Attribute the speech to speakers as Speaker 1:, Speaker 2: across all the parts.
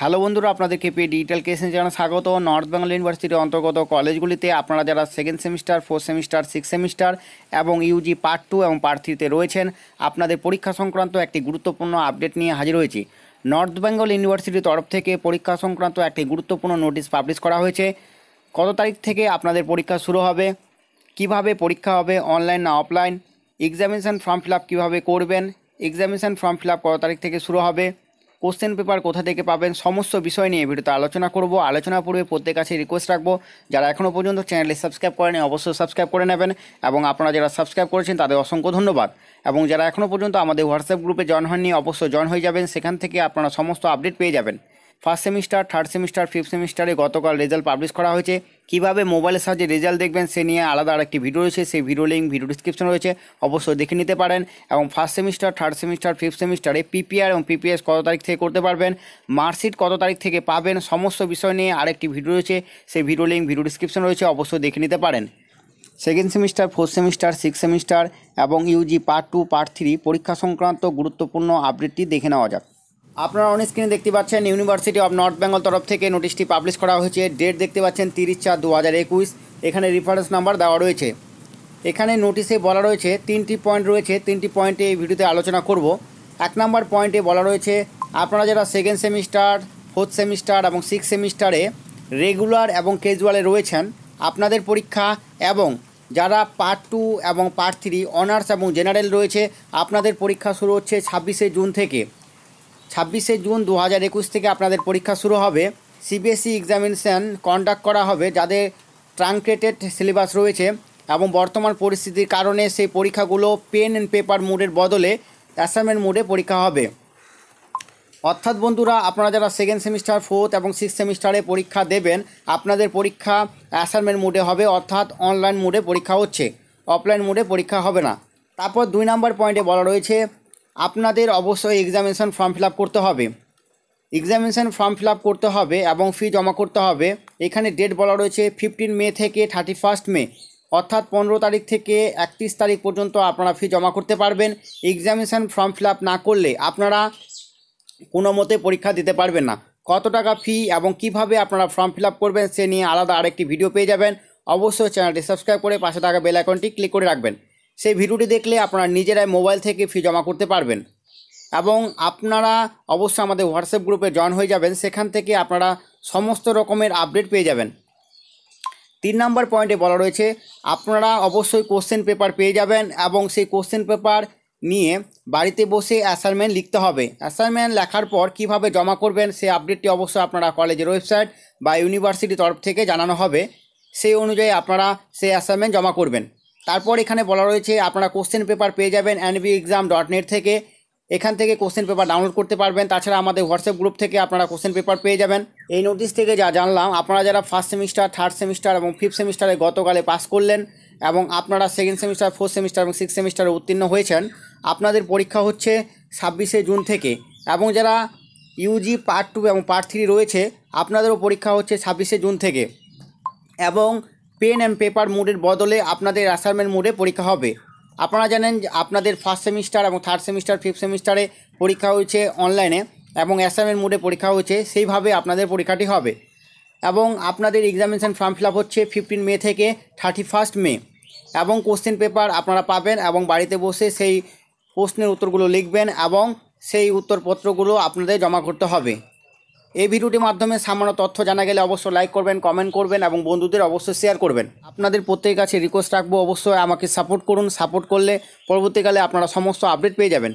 Speaker 1: hello বন্ধুরা আপনাদেরকে pay digital কেসেন জানা স্বাগত নর্থ বেঙ্গল ইউনিভার্সিটির অন্তর্গত কলেজগুলিতে আপনারা যারা second semester fourth semester six semester এবং ইউজি পার্ট টু এবং পার্ট থ্রিতে রয়েছেন আপনাদের পরীক্ষা সংক্রান্ত একটি গুরুত্বপূর্ণ আপডেট নিয়ে হাজির হয়েছি নর্থ বেঙ্গল ইউনিভার্সিটির তরফ থেকে পরীক্ষা সংক্রান্ত একটি গুরুত্বপূর্ণ নোটিশ পাবলিশ করা হয়েছে কত তারিখ থেকে আপনাদের পরীক্ষা শুরু হবে কিভাবে পরীক্ষা হবে অনলাইন না offline examination form fill up কীভাবে করবেন এক্সামিনেশান ফর্ম ফিল আপ কত তারিখ থেকে শুরু হবে কোশ্চেন পেপার কোথা থেকে পাবেন সমস্ত বিষয় নিয়ে ভিডিওতে আলোচনা করব আলোচনা পূর্বে প্রত্যেক কাছে রিকোয়েস্ট রাখবো যারা এখনও পর্যন্ত চ্যানেলে সাবস্ক্রাইব করেনি অবশ্যই সাবস্ক্রাইব করে নেবেন এবং আপনারা যারা সাবস্ক্রাইব করেছেন তাদের অসংখ্য ধন্যবাদ এবং যারা এখনও পর্যন্ত আমাদের হোয়াটসঅ্যাপ গ্রুপে জয়েন হননি অবশ্যই জয়েন হয়ে যাবেন সেখান থেকে আপনারা সমস্ত আপডেট পেয়ে যাবেন first semester third semester fifth সেমিস্টারে গতকাল রেজাল্ট পাবলিশ করা হয়েছে কীভাবে মোবাইলের সাহায্যে রেজাল্ট দেখবেন সে নিয়ে আলাদা আরেকটি ভিডিও রয়েছে সেই ভিডিও লিঙ্ক ভিডিও ডিসক্রিপশন রয়েছে অবশ্যই দেখে নিতে পারেন এবং first semester third semester fifth সেমিস্টারে পিপিআর এবং পিপিএস কত তারিখ থেকে করতে পারবেন মার্কশিট কত তারিখ থেকে পাবেন সমস্ত বিষয় নিয়ে আরেকটি ভিডিও রয়েছে সেই ভিডিও লিঙ্ক ভিডিও ডিসক্রিপশন রয়েছে অবশ্যই দেখে নিতে পারেন second semester fourth semester six semester এবং UG part two part three পরীক্ষা সংক্রান্ত গুরুত্বপূর্ণ আপডেটটি দেখে নেওয়া যাক আপনারা অন স্ক্রিনে দেখতে পাচ্ছেন ইউনিভার্সিটি অব নর্থ বেঙ্গল তরফ থেকে নোটিশটি পাবলিশ করা হয়েছে ডেট দেখতে পাচ্ছেন তিরিশ চার দু হাজার একুশ এখানে রেফারেন্স নাম্বার দেওয়া রয়েছে এখানে নোটিশে বলা রয়েছে তিনটি পয়েন্ট রয়েছে তিনটি পয়েন্টে এই ভিডিওতে আলোচনা করব এক নম্বর পয়েন্টে বলা রয়েছে আপনারা যারা সেকেন্ড সেমিস্টার ফোর্থ সেমিস্টার এবং সিক্স সেমিস্টারে রেগুলার এবং ক্যাজুয়ালে রয়েছেন আপনাদের পরীক্ষা এবং যারা পার্ট টু এবং পার্ট থ্রি অনার্স এবং জেনারেল রয়েছে আপনাদের পরীক্ষা শুরু হচ্ছে ছাব্বিশে জুন থেকে ছাব্বিশে জুন দু হাজার একুশ থেকে আপনাদের পরীক্ষা শুরু হবে সিবিএসই এক্সামিনেশান কন্ডাক্ট করা হবে যাদের ট্রাঙ্কেটেড সিলেবাস রয়েছে এবং বর্তমান পরিস্থিতির কারণে সেই পরীক্ষাগুলো পেন অ্যান্ড পেপার মোডের বদলে অ্যাসাইনমেন্ট মোডে পরীক্ষা হবে অর্থাৎ বন্ধুরা আপনারা যারা সেকেন্ড সেমিস্টার ফোর্থ এবং সিক্স সেমিস্টারে পরীক্ষা দেবেন আপনাদের পরীক্ষা অ্যাসাইনমেন্ট মোডে হবে অর্থাৎ অনলাইন মোডে পরীক্ষা হচ্ছে অফলাইন মোডে পরীক্ষা হবে না তারপর দুই নম্বর পয়েন্টে বলা রয়েছে আপনাদের অবশ্যই এক্সামিনেশন ফর্ম ফিল করতে হবে এক্সামিনেশন ফর্ম ফিল করতে হবে এবং ফি জমা করতে হবে এখানে ডেট বলা রয়েছে ফিফটিন মে থেকে থার্টি ফার্স্ট মে অর্থাৎ পনেরো তারিখ থেকে একত্রিশ তারিখ পর্যন্ত আপনারা ফি জমা করতে পারবেন এক্সামিনেশান ফর্ম ফিল না করলে আপনারা কোনো মতে পরীক্ষা দিতে পারবেন না কত টাকা ফি এবং কিভাবে আপনারা ফর্ম ফিল করবেন সে নিয়ে আলাদা আরেকটি ভিডিও পেয়ে যাবেন অবশ্যই চ্যানেলটি সাবস্ক্রাইব করে পাশে থাকা বেল আইকনটি ক্লিক করে রাখবেন সেই ভিডিওটি দেখলে আপনারা নিজেরাই মোবাইল থেকে ফি জমা করতে পারবেন এবং আপনারা অবশ্যই আমাদের হোয়াটসঅ্যাপ গ্রুপে জয়েন হয়ে যাবেন সেখান থেকে আপনারা সমস্ত রকমের আপডেট পেয়ে যাবেন তিন নম্বর পয়েন্টে বলা রয়েছে আপনারা অবশ্যই কোশ্চেন পেপার পেয়ে যাবেন এবং সেই কোশ্চেন পেপার নিয়ে বাড়িতে বসে অ্যাসাইনমেন্ট লিখতে হবে অ্যাসাইনমেন্ট লেখার পর কিভাবে জমা করবেন সেই আপডেটটি অবশ্যই আপনারা কলেজের ওয়েবসাইট বা ইউনিভার্সিটির তরফ থেকে জানানো হবে সেই অনুযায়ী আপনারা সেই অ্যাসাইনমেন্ট জমা করবেন তারপর এখানে বলা রয়েছে আপনারা কোশ্চেন পেপার পেয়ে যাবেন এনবি এক্সাম ডট নেট থেকে এখান থেকে কোশ্চেন পেপার ডাউনলোড করতে পারবেন তাছাড়া আমাদের হোয়াটসঅ্যাপ গ্রুপ থেকে আপনারা কোশ্চেন পেপার পেয়ে যাবেন এই নোটিশ থেকে যা জানলাম আপনারা যারা ফার্স্ট সেমিস্টার থার্ড সেমিস্টার এবং ফিফথ সেমিস্টারে গতকালে পাস করলেন এবং আপনারা সেকেন্ড সেমিস্টার ফোর্থ সেমিস্টার এবং সিক্স সেমিস্টারে উত্তীর্ণ হয়েছেন আপনাদের পরীক্ষা হচ্ছে ছাব্বিশে জুন থেকে এবং যারা ইউজি পার্ট টু এবং পার্ট থ্রি রয়েছে আপনাদেরও পরীক্ষা হচ্ছে ছাব্বিশে জুন থেকে এবং পেন অ্যান্ড পেপার মোডের বদলে আপনাদের অ্যাসাইনমেন্ট মোডে পরীক্ষা হবে আপনারা জানেন যে আপনাদের ফার্স্ট সেমিস্টার এবং থার্ড সেমিস্টার ফিফথ সেমিস্টারে পরীক্ষা হয়েছে অনলাইনে এবং অ্যাসাইনমেন্ট মোডে পরীক্ষা হয়েছে সেইভাবে আপনাদের পরীক্ষাটি হবে এবং আপনাদের এক্সামিনেশান ফর্ম ফিল হচ্ছে ফিফটিন মে থেকে থার্টি ফার্স্ট মে এবং কোশ্চেন পেপার আপনারা পাবেন এবং বাড়িতে বসে সেই প্রশ্নের উত্তরগুলো লিখবেন এবং সেই উত্তরপত্রগুলো আপনাদের জমা করতে হবে এই ভিডিওটির মাধ্যমে সামান্য তথ্য জানা গেলে অবশ্যই লাইক করবেন কমেন্ট করবেন এবং বন্ধুদের অবশ্যই শেয়ার করবেন আপনাদের প্রত্যেকের কাছে রিকোয়েস্ট রাখবো অবশ্যই আমাকে সাপোর্ট করুন সাপোর্ট করলে পরবর্তীকালে আপনারা সমস্ত আপডেট পেয়ে যাবেন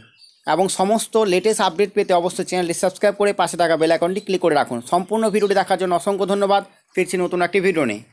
Speaker 1: এবং সমস্ত লেটেস্ট আপডেট পেতে অবশ্যই চ্যানেলটি সাবস্ক্রাইব করে পাশে থাকা বেল ক্লিক করে রাখুন সম্পূর্ণ ভিডিওটি দেখার জন্য অসংখ্য ধন্যবাদ ফিরছি নতুন একটি ভিডিও নিয়ে